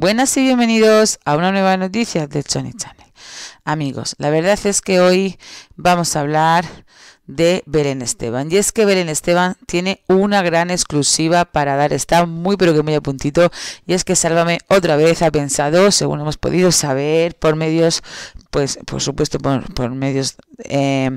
Buenas y bienvenidos a una nueva noticia de Sony Channel. Amigos, la verdad es que hoy vamos a hablar de Belén Esteban. Y es que Belén Esteban tiene una gran exclusiva para dar. Está muy pero que muy a puntito. Y es que Sálvame otra vez ha pensado, según hemos podido saber, por medios, pues por supuesto por, medios eh,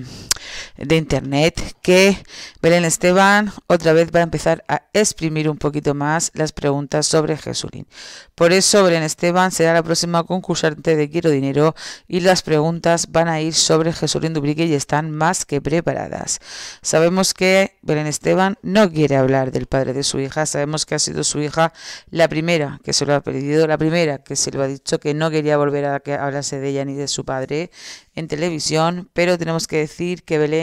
de internet que Belén Esteban otra vez va a empezar a exprimir un poquito más las preguntas sobre Jesulín. Por eso Belén Esteban será la próxima concursante de Quiero Dinero y las preguntas van a ir sobre Jesulín Dubrique y están más que preparadas. Sabemos que Belén Esteban no quiere hablar del padre de su hija, sabemos que ha sido su hija la primera que se lo ha pedido, la primera que se lo ha dicho que no quería volver a que hablase de ella ni de su padre en televisión, pero tenemos que decir que Belén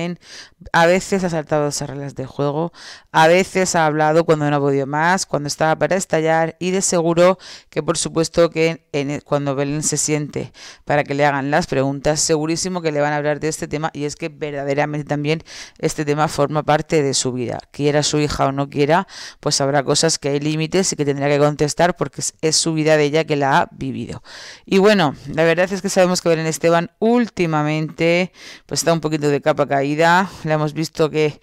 a veces ha saltado esas reglas de juego, a veces ha hablado cuando no ha podido más, cuando estaba para estallar y de seguro que por supuesto que e, cuando Belén se siente para que le hagan las preguntas, segurísimo que le van a hablar de este tema y es que verdaderamente también este tema forma parte de su vida. Quiera su hija o no quiera, pues habrá cosas que hay límites y que tendrá que contestar porque es, su vida de ella que la ha vivido. Y bueno, la verdad es que sabemos que Belén Esteban últimamente pues está un poquito de capa caída le la hemos visto que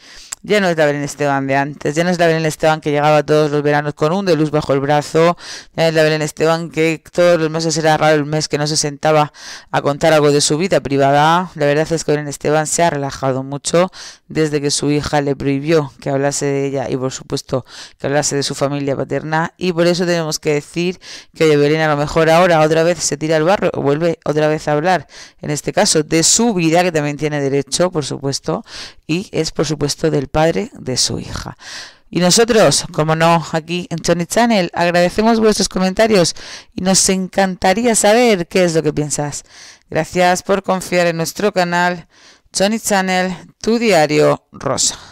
ya no es la Belén Esteban de antes, ya no es la Belén Esteban que llegaba todos los veranos con un de luz bajo el brazo, ya es la Belén Esteban que todos los meses era raro el mes que no se sentaba a contar algo de su vida privada. La verdad es que Belén Esteban se ha relajado mucho desde que su hija le prohibió que hablase de ella y por supuesto que hablase de su familia paterna y por eso tenemos que decir que Belén a lo mejor ahora otra vez se tira al barro, vuelve otra vez a hablar, en este caso de su vida que también tiene derecho, por supuesto, y es por supuesto del padre de su hija. Y nosotros, como no, aquí en Tony Channel, agradecemos vuestros comentarios y nos encantaría saber qué es lo que piensas. Gracias por confiar en nuestro canal Tony Channel, tu diario rosa.